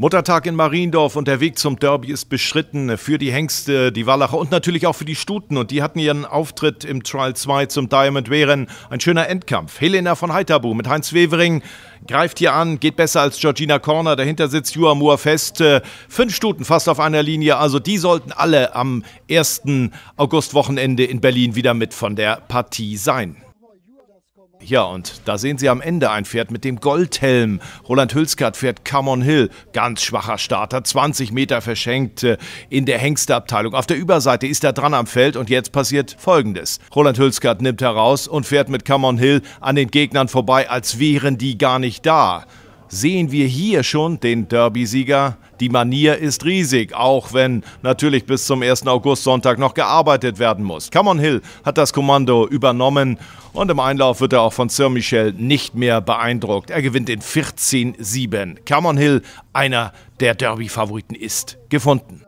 Muttertag in Mariendorf und der Weg zum Derby ist beschritten für die Hengste, die Wallacher und natürlich auch für die Stuten. Und die hatten ihren Auftritt im Trial 2 zum Diamond Wehren. Ein schöner Endkampf. Helena von Heiterbu mit Heinz Wevering greift hier an, geht besser als Georgina Corner. Dahinter sitzt Juamur fest. Äh, fünf Stuten fast auf einer Linie. Also die sollten alle am 1. Augustwochenende in Berlin wieder mit von der Partie sein. Ja, und da sehen Sie am Ende ein Pferd mit dem Goldhelm. Roland Hülskat fährt Come on Hill. Ganz schwacher Starter, 20 Meter verschenkt äh, in der Hengsteabteilung. Auf der Überseite ist er dran am Feld und jetzt passiert Folgendes. Roland Hülskat nimmt heraus und fährt mit Come on Hill an den Gegnern vorbei, als wären die gar nicht da sehen wir hier schon den Derby-Sieger. Die Manier ist riesig, auch wenn natürlich bis zum 1. August Sonntag noch gearbeitet werden muss. Cameron Hill hat das Kommando übernommen und im Einlauf wird er auch von Sir Michel nicht mehr beeindruckt. Er gewinnt in 14-7. Cameron Hill, einer der Derby-Favoriten, ist gefunden.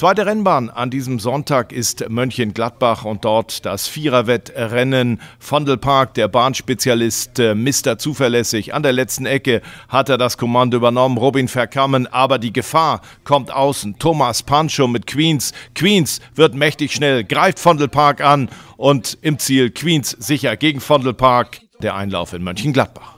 Zweite Rennbahn an diesem Sonntag ist Mönchengladbach und dort das Viererwettrennen. Vondelpark, der Bahnspezialist, äh, Mister Zuverlässig. An der letzten Ecke hat er das Kommando übernommen, Robin Verkammen. Aber die Gefahr kommt außen. Thomas Pancho mit Queens. Queens wird mächtig schnell, greift Vondelpark an und im Ziel Queens sicher gegen Vondelpark. Der Einlauf in Mönchengladbach.